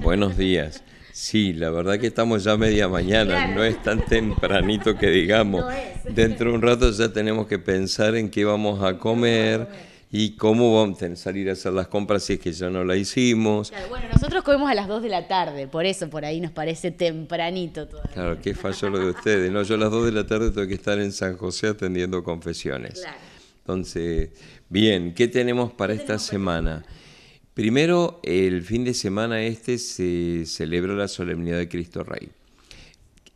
Buenos días. Sí, la verdad que estamos ya media mañana, no es tan tempranito que digamos. Dentro de un rato ya tenemos que pensar en qué vamos a comer y cómo vamos a salir a hacer las compras si es que ya no la hicimos. bueno, nosotros comemos a las 2 de la tarde, por eso por ahí nos parece tempranito todo. Claro, qué fallo lo de ustedes. No, yo a las 2 de la tarde tengo que estar en San José atendiendo confesiones. Entonces, bien, ¿qué tenemos para esta semana? Primero, el fin de semana este se celebra la solemnidad de Cristo Rey.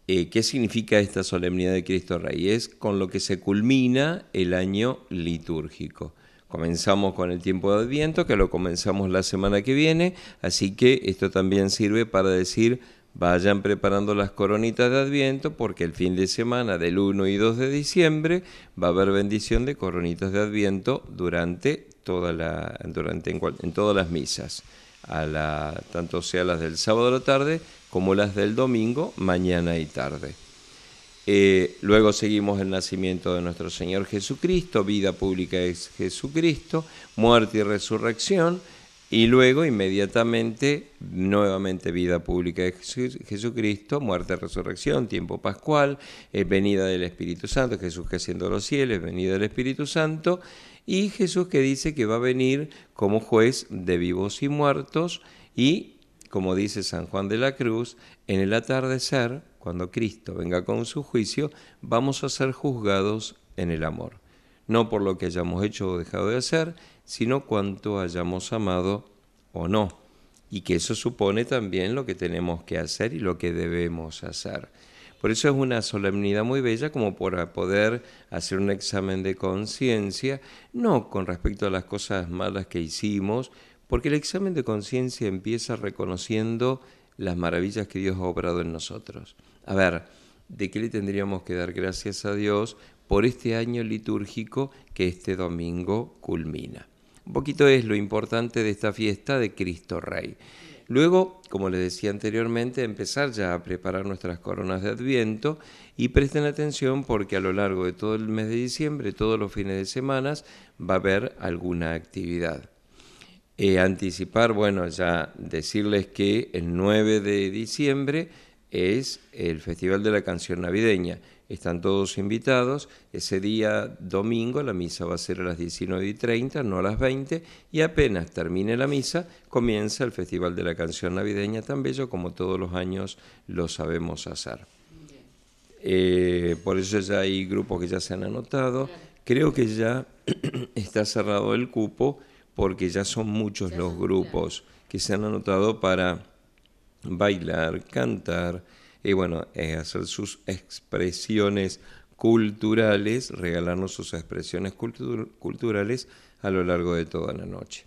Eh, ¿Qué significa esta solemnidad de Cristo Rey? Es con lo que se culmina el año litúrgico. Comenzamos con el tiempo de Adviento, que lo comenzamos la semana que viene, así que esto también sirve para decir, vayan preparando las coronitas de Adviento, porque el fin de semana del 1 y 2 de diciembre va a haber bendición de coronitas de Adviento durante la, durante, en, todas las misas, a la, tanto sea las del sábado a la tarde como las del domingo, mañana y tarde. Eh, luego seguimos el nacimiento de nuestro Señor Jesucristo, vida pública es Jesucristo, muerte y resurrección y luego, inmediatamente, nuevamente vida pública de Jesucristo, muerte, resurrección, tiempo pascual, eh, venida del Espíritu Santo, Jesús que asciende los cielos, venida del Espíritu Santo, y Jesús que dice que va a venir como juez de vivos y muertos, y como dice San Juan de la Cruz, en el atardecer, cuando Cristo venga con su juicio, vamos a ser juzgados en el amor no por lo que hayamos hecho o dejado de hacer, sino cuanto hayamos amado o no. Y que eso supone también lo que tenemos que hacer y lo que debemos hacer. Por eso es una solemnidad muy bella como para poder hacer un examen de conciencia, no con respecto a las cosas malas que hicimos, porque el examen de conciencia empieza reconociendo las maravillas que Dios ha obrado en nosotros. A ver, ¿de qué le tendríamos que dar gracias a Dios por este año litúrgico que este domingo culmina. Un poquito es lo importante de esta fiesta de Cristo Rey. Luego, como les decía anteriormente, empezar ya a preparar nuestras coronas de Adviento y presten atención porque a lo largo de todo el mes de diciembre, todos los fines de semana, va a haber alguna actividad. Eh, anticipar, bueno, ya decirles que el 9 de diciembre es el Festival de la Canción Navideña. Están todos invitados. Ese día domingo la misa va a ser a las 19 y 30, no a las 20, y apenas termine la misa comienza el Festival de la Canción Navideña, tan bello como todos los años lo sabemos hacer. Eh, por eso ya hay grupos que ya se han anotado. Creo que ya está cerrado el cupo porque ya son muchos los grupos que se han anotado para bailar, cantar y bueno, es hacer sus expresiones culturales, regalarnos sus expresiones culturales a lo largo de toda la noche.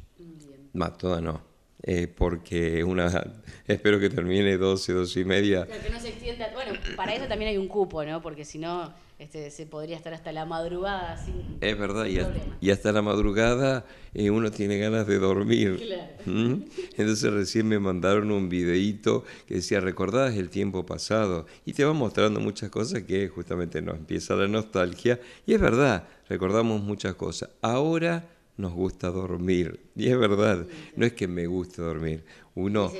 Más toda no, eh, porque una espero que termine 12, 12 y media. que no se extienda, bueno, para eso también hay un cupo, ¿no? Porque si no... Este, se podría estar hasta la madrugada sí Es verdad, y, hasta, la madrugada eh, uno tiene ganas de dormir. Claro. Entonces recién me mandaron un videíto que decía, recordás el tiempo pasado, y te va mostrando muchas cosas que justamente nos empieza la nostalgia, y es verdad, recordamos muchas cosas. Ahora nos gusta dormir. Y es verdad, no es que me guste dormir, uno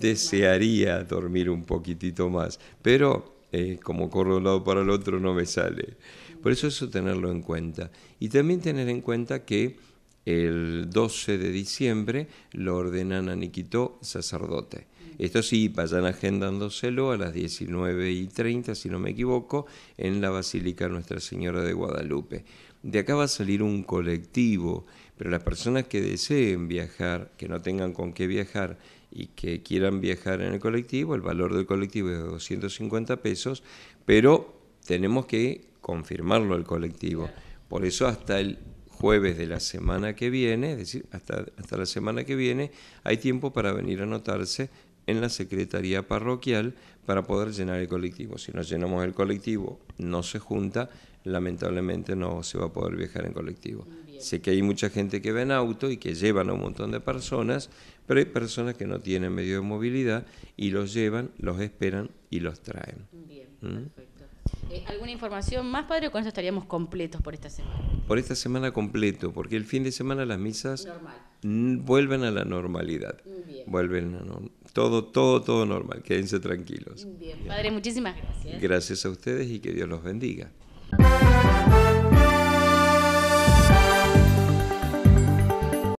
desearía dormir un poquitito más, pero eh, como corro de un lado para el otro no me sale. Por eso eso tenerlo en cuenta. Y también tener en cuenta que el 12 de diciembre lo ordenan a Niquito sacerdote. Esto sí, vayan agendándoselo a las 19 y 30, si no me equivoco, en la Basílica Nuestra Señora de Guadalupe. De acá va a salir un colectivo pero las personas que deseen viajar, que no tengan con qué viajar y que quieran viajar en el colectivo, el valor del colectivo es de 250 pesos, pero tenemos que confirmarlo al colectivo. Por eso hasta el jueves de la semana que viene, es decir, hasta, hasta la semana que viene, hay tiempo para venir a anotarse en la secretaría parroquial para poder llenar el colectivo. Si no llenamos el colectivo, no se junta, lamentablemente no se va a poder viajar en colectivo. Sé que hay mucha gente que va en auto y que llevan a un montón de personas, pero hay personas que no tienen medio de movilidad y los llevan, los esperan y los traen. Bien, ¿Mm? perfecto. Eh, ¿Alguna información más, padre, o con eso estaríamos completos por esta semana? Por esta semana completo, porque el fin de semana las misas vuelven a la normalidad. Vuelven a la normalidad todo, todo, todo normal. Quédense tranquilos. padre, muchísimas gracias. Gracias a ustedes y que Dios los bendiga.